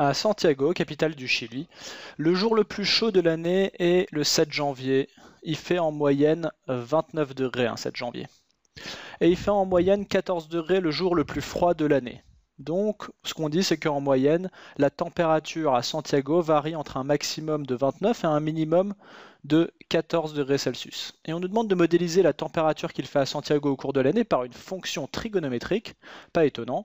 à Santiago, capitale du Chili. Le jour le plus chaud de l'année est le 7 janvier. Il fait en moyenne 29 degrés, 7 hein, janvier. Et il fait en moyenne 14 degrés le jour le plus froid de l'année. Donc, ce qu'on dit, c'est qu'en moyenne, la température à Santiago varie entre un maximum de 29 et un minimum de 14 degrés Celsius. Et on nous demande de modéliser la température qu'il fait à Santiago au cours de l'année par une fonction trigonométrique, pas étonnant,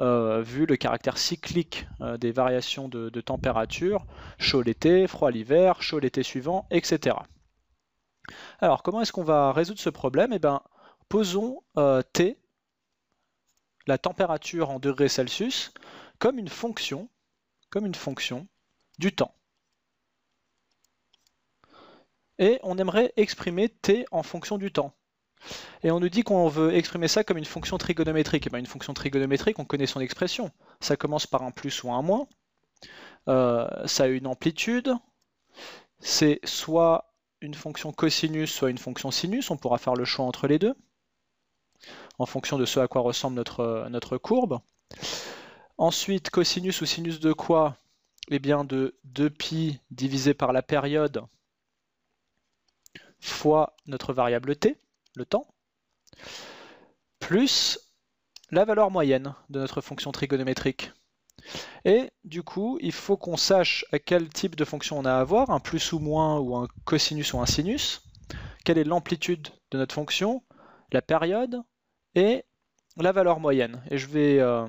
euh, vu le caractère cyclique euh, des variations de, température, chaud l'été, froid l'hiver, chaud l'été suivant, etc. Alors, comment est-ce qu'on va résoudre ce problème Eh bien, posons euh, T la température en degrés Celsius comme une fonction, comme une fonction du temps. Et on aimerait exprimer t en fonction du temps. Et on nous dit qu'on veut exprimer ça comme une fonction trigonométrique. Et eh bien une fonction trigonométrique, on connaît son expression. Ça commence par un plus ou un moins. Euh, ça a une amplitude. C'est soit une fonction cosinus, soit une fonction sinus. On pourra faire le choix entre les deux en fonction de ce à quoi ressemble notre, euh, notre courbe. Ensuite, cosinus ou sinus de quoi Eh bien de 2 pi divisé par la période fois notre variable t, le temps, plus la valeur moyenne de notre fonction trigonométrique. Et du coup, il faut qu'on sache à quel type de fonction on a à avoir, un plus ou moins ou un cosinus ou un sinus, quelle est l'amplitude de notre fonction, la période, et la valeur moyenne. Et je vais euh,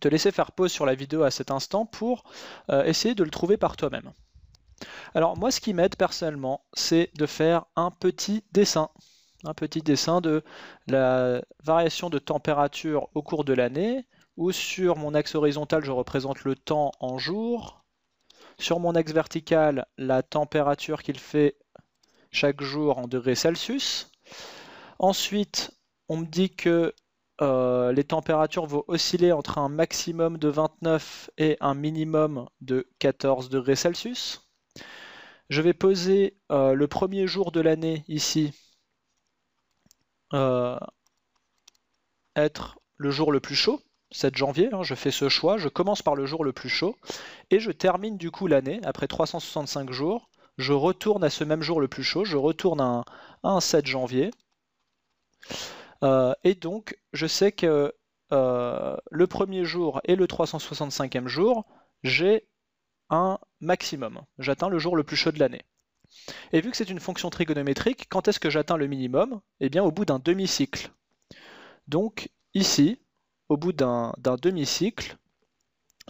te laisser faire pause sur la vidéo à cet instant pour euh, essayer de le trouver par toi-même. Alors moi ce qui m'aide personnellement c'est de faire un petit dessin. Un petit dessin de la variation de température au cours de l'année, où sur mon axe horizontal je représente le temps en jours, sur mon axe vertical la température qu'il fait chaque jour en degrés Celsius, Ensuite, on me dit que euh, les températures vont osciller entre un maximum de 29 et un minimum de 14 degrés Celsius. Je vais poser euh, le premier jour de l'année ici euh, être le jour le plus chaud, 7 janvier, hein, je fais ce choix, je commence par le jour le plus chaud, et je termine du coup l'année, après 365 jours, je retourne à ce même jour le plus chaud, je retourne à un 7 janvier. Euh, et donc, je sais que euh, le premier jour et le 365e jour, j'ai un maximum. J'atteins le jour le plus chaud de l'année. Et vu que c'est une fonction trigonométrique, quand est-ce que j'atteins le minimum Eh bien au bout d'un demi-cycle. Donc ici, au bout d'un demi-cycle,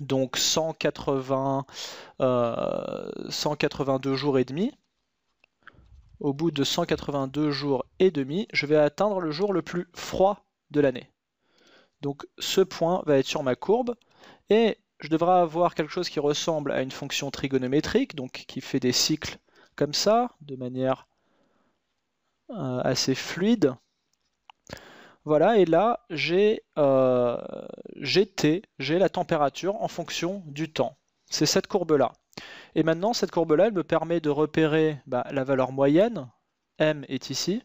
donc 182 euh, jours et demi, au bout de 182 jours et demi, je vais atteindre le jour le plus froid de l'année. Donc ce point va être sur ma courbe et je devrais avoir quelque chose qui ressemble à une fonction trigonométrique, donc qui fait des cycles comme ça, de manière euh, assez fluide. Voilà, et là, euh, j'ai T, j'ai la température en fonction du temps. C'est cette courbe-là. Et maintenant, cette courbe-là, elle me permet de repérer bah, la valeur moyenne, m est ici.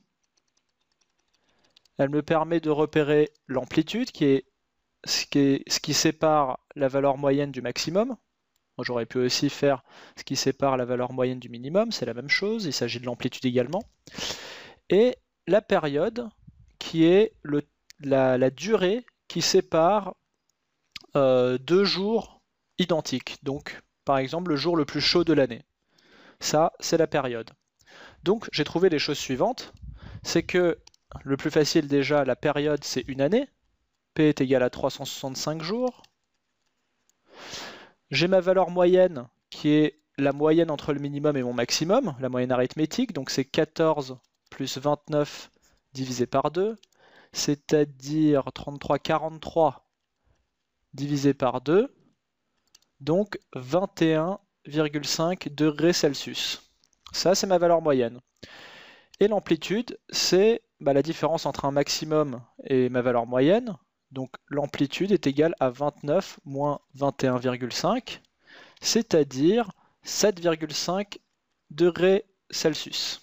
Elle me permet de repérer l'amplitude, qui est ce qui, sépare la valeur moyenne du maximum. J'aurais pu aussi faire ce qui sépare la valeur moyenne du minimum, c'est la même chose, il s'agit de l'amplitude également. Et la période, qui est la, durée qui sépare euh, deux jours identiques. Donc par exemple, le jour le plus chaud de l'année. Ça, c'est la période. Donc, j'ai trouvé les choses suivantes. C'est que le plus facile déjà, la période, c'est une année. P est égal à 365 jours. J'ai ma valeur moyenne qui est la moyenne entre le minimum et mon maximum, la moyenne arithmétique, donc c'est 14 plus 29 divisé par 2, c'est-à-dire 33, 43 divisé par 2, donc 21,5 degrés Celsius. Ça, c'est ma valeur moyenne. Et l'amplitude, c'est bah, la différence entre un maximum et ma valeur moyenne. Donc l'amplitude est égale à 29 moins 21,5, c'est-à-dire 7,5 degrés Celsius.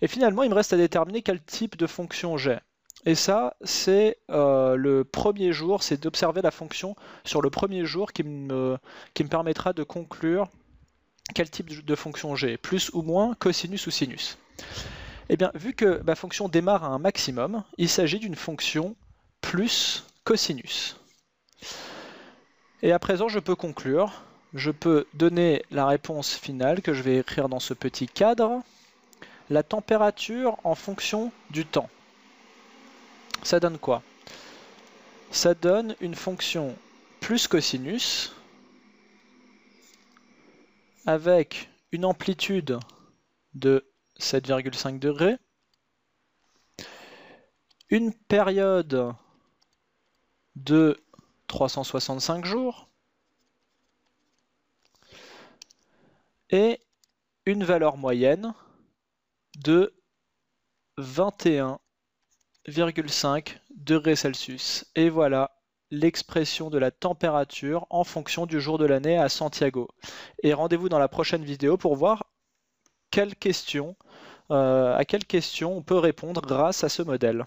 Et finalement, il me reste à déterminer quel type de fonction j'ai. Et ça, c'est euh, le premier jour, c'est d'observer la fonction sur le premier jour qui me, qui me permettra de conclure quel type de fonction j'ai, plus ou moins cosinus ou sinus. et eh bien, vu que ma fonction démarre à un maximum, il s'agit d'une fonction plus cosinus. Et à présent, je peux conclure. Je peux donner la réponse finale que je vais écrire dans ce petit cadre. La température en fonction du temps ça donne quoi Ça donne une fonction plus cosinus avec une amplitude de 7,5 degrés, une période de 365 jours et une valeur moyenne de 21 degrés Celsius. Et voilà l'expression de la température en fonction du jour de l'année à Santiago. Et rendez-vous dans la prochaine vidéo pour voir euh, à quelles questions on peut répondre grâce à ce modèle.